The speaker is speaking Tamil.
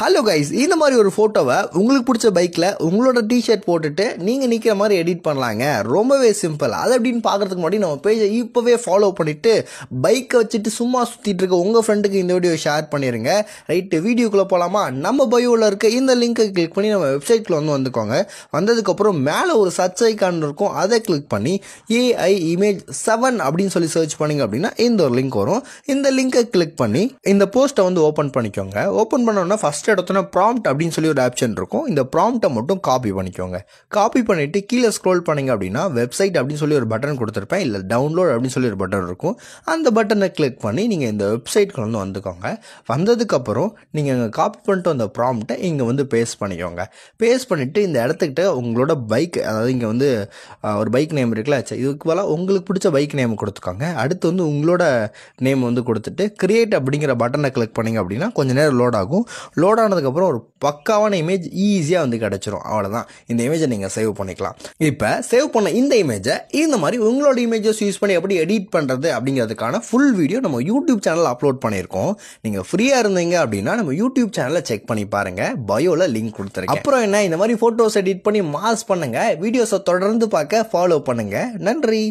ஹலோ கைஸ் இந்த மாதிரி ஒரு ஃபோட்டோவை உங்களுக்கு பிடிச்ச பைக்கில் உங்களோட டிஷர்ட் போட்டுட்டு நீங்கள் நிற்கிற மாதிரி எடிட் பண்ணலாங்க ரொம்பவே சிம்பிள் அது அப்படின்னு பார்க்குறதுக்கு முன்னாடி நம்ம பேஜை இப்போவே ஃபாலோ பண்ணிவிட்டு பைக்கை வச்சுட்டு சும்மா சுற்றிட்டு இருக்க உங்கள் ஃப்ரெண்டுக்கு இந்த வீடியோ ஷேர் பண்ணிடுங்க ரைட்டு வீடியோக்குள்ளே போகலாமா நம்ம பயோவில் இருக்க இந்த லிங்க்கை கிளிக் பண்ணி நம்ம வெப்சைட்டில் வந்து வந்துக்கோங்க வந்ததுக்கப்புறம் மேலே ஒரு சர்ச் ஐக்கான் இருக்கும் அதை கிளிக் பண்ணி ஏஐ இமேஜ் செவன் அப்படின்னு சொல்லி சர்ச் பண்ணிங்க அப்படின்னா இந்த ஒரு லிங்க் வரும் இந்த லிங்க்கை கிளிக் பண்ணி இந்த போஸ்ட்டை வந்து ஓப்பன் பண்ணிக்கோங்க ஓப்பன் பண்ணோன்னா ஃபஸ்ட்டு லெஃப்ட் எடுத்தோன்னா ப்ராம்ப்ட் அப்படின்னு சொல்லி ஒரு ஆப்ஷன் இருக்கும் இந்த ப்ராம்ப்டை மட்டும் காப்பி பண்ணிக்கோங்க காப்பி பண்ணிவிட்டு கீழே ஸ்க்ரோல் பண்ணிங்க அப்படின்னா வெப்சைட் அப்படின்னு சொல்லி ஒரு பட்டன் கொடுத்துருப்பேன் இல்லை டவுன்லோட் அப்படின்னு சொல்லி ஒரு பட்டன் இருக்கும் அந்த பட்டனை கிளிக் பண்ணி நீங்கள் இந்த வெப்சைட்க்கு வந்து வந்துக்கோங்க வந்ததுக்கப்புறம் நீங்கள் அங்கே காப்பி பண்ணிட்டு வந்த ப்ராம்ப்டை இங்கே வந்து பேஸ்ட் பண்ணிக்கோங்க பேஸ்ட் பண்ணிவிட்டு இந்த இடத்துக்கிட்ட உங்களோட பைக் அதாவது இங்கே வந்து ஒரு பைக் நேம் இருக்குல்ல இதுக்கு போல் உங்களுக்கு பிடிச்ச பைக் நேம் கொடுத்துக்கோங்க அடுத்து வந்து உங்களோட நேம் வந்து கொடுத்துட்டு கிரியேட் அப்படிங்கிற பட்டனை கிளிக் பண்ணிங்க அப்படின்னா கொஞ்சம் நேரம் லோட் ஆகும் லோட் அப்லோட் ஆனதுக்கப்புறம் ஒரு பக்காவான இமேஜ் ஈஸியாக வந்து கிடச்சிரும் அவ்வளோதான் இந்த இமேஜை நீங்கள் சேவ் பண்ணிக்கலாம் இப்போ சேவ் பண்ண இந்த இமேஜை இந்த மாதிரி உங்களோட இமேஜஸ் யூஸ் பண்ணி எப்படி எடிட் பண்ணுறது அப்படிங்கிறதுக்கான ஃபுல் வீடியோ நம்ம யூடியூப் சேனலில் அப்லோட் பண்ணியிருக்கோம் நீங்கள் ஃப்ரீயாக இருந்தீங்க அப்படின்னா நம்ம யூடியூப் சேனலில் செக் பண்ணி பாருங்கள் பயோவில் லிங்க் கொடுத்துருக்கேன் அப்புறம் என்ன இந்த மாதிரி ஃபோட்டோஸ் எடிட் பண்ணி மாஸ் பண்ணுங்கள் வீடியோஸை தொடர்ந்து பார்க்க ஃபாலோ பண்ணுங்கள் நன்றி